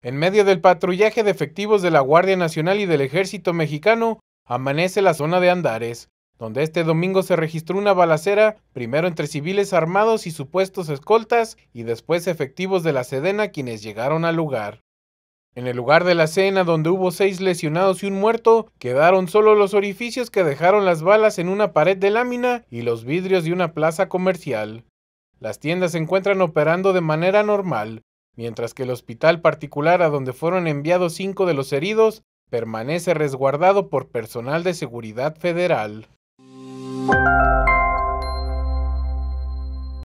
En medio del patrullaje de efectivos de la Guardia Nacional y del Ejército Mexicano, amanece la zona de Andares, donde este domingo se registró una balacera, primero entre civiles armados y supuestos escoltas, y después efectivos de la Sedena quienes llegaron al lugar. En el lugar de la cena, donde hubo seis lesionados y un muerto, quedaron solo los orificios que dejaron las balas en una pared de lámina y los vidrios de una plaza comercial. Las tiendas se encuentran operando de manera normal, mientras que el hospital particular a donde fueron enviados cinco de los heridos permanece resguardado por personal de seguridad federal.